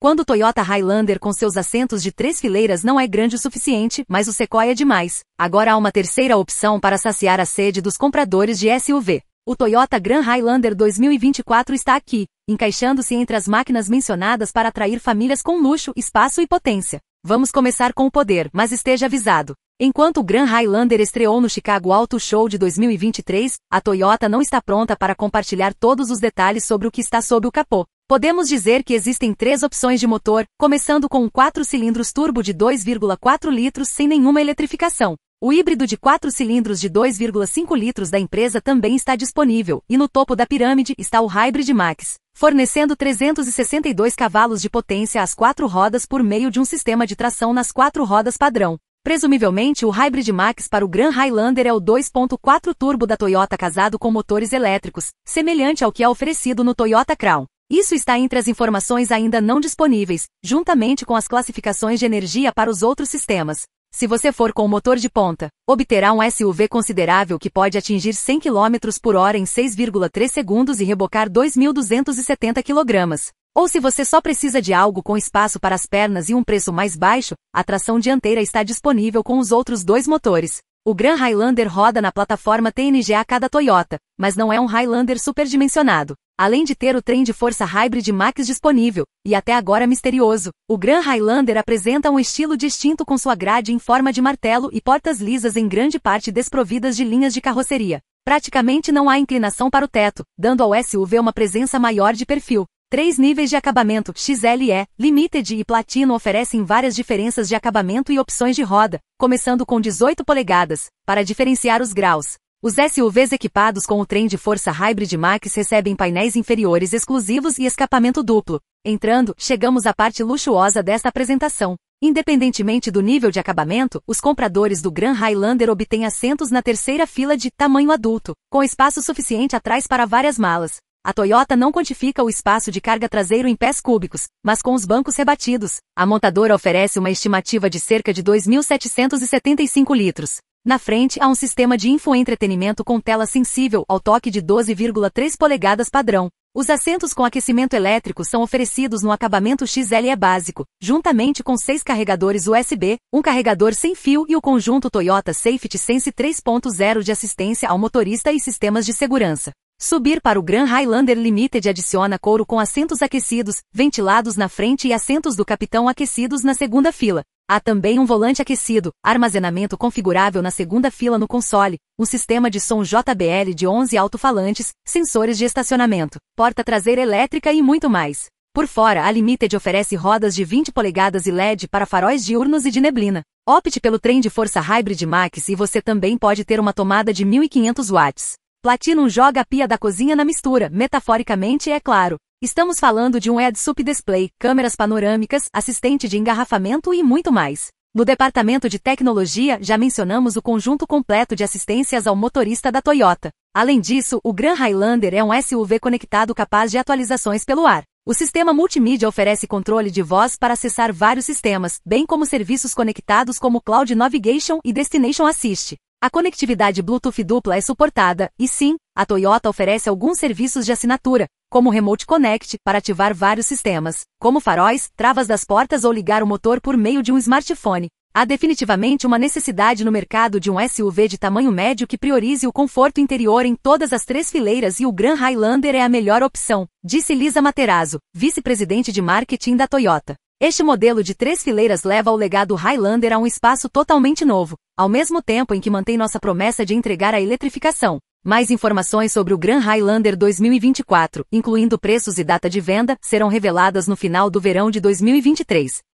Quando o Toyota Highlander com seus assentos de três fileiras não é grande o suficiente, mas o Sequoia é demais. Agora há uma terceira opção para saciar a sede dos compradores de SUV. O Toyota Grand Highlander 2024 está aqui, encaixando-se entre as máquinas mencionadas para atrair famílias com luxo, espaço e potência. Vamos começar com o poder, mas esteja avisado. Enquanto o Grand Highlander estreou no Chicago Auto Show de 2023, a Toyota não está pronta para compartilhar todos os detalhes sobre o que está sob o capô. Podemos dizer que existem três opções de motor, começando com um 4 cilindros turbo de 2,4 litros sem nenhuma eletrificação. O híbrido de 4 cilindros de 2,5 litros da empresa também está disponível, e no topo da pirâmide está o Hybrid Max, fornecendo 362 cavalos de potência às quatro rodas por meio de um sistema de tração nas quatro rodas padrão. Presumivelmente, o Hybrid Max para o Grand Highlander é o 2.4 turbo da Toyota casado com motores elétricos, semelhante ao que é oferecido no Toyota Crown. Isso está entre as informações ainda não disponíveis, juntamente com as classificações de energia para os outros sistemas. Se você for com o motor de ponta, obterá um SUV considerável que pode atingir 100 km por hora em 6,3 segundos e rebocar 2.270 kg. Ou se você só precisa de algo com espaço para as pernas e um preço mais baixo, a tração dianteira está disponível com os outros dois motores. O Grand Highlander roda na plataforma TNGA da Toyota, mas não é um Highlander superdimensionado. Além de ter o trem de força hybrid Max disponível, e até agora misterioso, o Grand Highlander apresenta um estilo distinto com sua grade em forma de martelo e portas lisas em grande parte desprovidas de linhas de carroceria. Praticamente não há inclinação para o teto, dando ao SUV uma presença maior de perfil. Três níveis de acabamento, XLE, Limited e Platino oferecem várias diferenças de acabamento e opções de roda, começando com 18 polegadas, para diferenciar os graus. Os SUVs equipados com o trem de força Hybrid Max recebem painéis inferiores exclusivos e escapamento duplo. Entrando, chegamos à parte luxuosa desta apresentação. Independentemente do nível de acabamento, os compradores do Grand Highlander obtêm assentos na terceira fila de tamanho adulto, com espaço suficiente atrás para várias malas. A Toyota não quantifica o espaço de carga traseiro em pés cúbicos, mas com os bancos rebatidos, a montadora oferece uma estimativa de cerca de 2.775 litros. Na frente há um sistema de infoentretenimento com tela sensível ao toque de 12,3 polegadas padrão. Os assentos com aquecimento elétrico são oferecidos no acabamento XLE básico, juntamente com seis carregadores USB, um carregador sem fio e o conjunto Toyota Safety Sense 3.0 de assistência ao motorista e sistemas de segurança. Subir para o Grand Highlander Limited adiciona couro com assentos aquecidos, ventilados na frente e assentos do capitão aquecidos na segunda fila. Há também um volante aquecido, armazenamento configurável na segunda fila no console, um sistema de som JBL de 11 alto-falantes, sensores de estacionamento, porta traseira elétrica e muito mais. Por fora, a Limited oferece rodas de 20 polegadas e LED para faróis diurnos e de neblina. Opte pelo trem de força Hybrid Max e você também pode ter uma tomada de 1500 watts. Platinum joga a pia da cozinha na mistura, metaforicamente é claro. Estamos falando de um EdSup Display, câmeras panorâmicas, assistente de engarrafamento e muito mais. No departamento de tecnologia, já mencionamos o conjunto completo de assistências ao motorista da Toyota. Além disso, o Grand Highlander é um SUV conectado capaz de atualizações pelo ar. O sistema multimídia oferece controle de voz para acessar vários sistemas, bem como serviços conectados como Cloud Navigation e Destination Assist. A conectividade Bluetooth dupla é suportada, e sim, a Toyota oferece alguns serviços de assinatura, como Remote Connect, para ativar vários sistemas, como faróis, travas das portas ou ligar o motor por meio de um smartphone. Há definitivamente uma necessidade no mercado de um SUV de tamanho médio que priorize o conforto interior em todas as três fileiras e o Grand Highlander é a melhor opção, disse Lisa Materazzo, vice-presidente de marketing da Toyota. Este modelo de três fileiras leva o legado Highlander a um espaço totalmente novo, ao mesmo tempo em que mantém nossa promessa de entregar a eletrificação. Mais informações sobre o Grand Highlander 2024, incluindo preços e data de venda, serão reveladas no final do verão de 2023.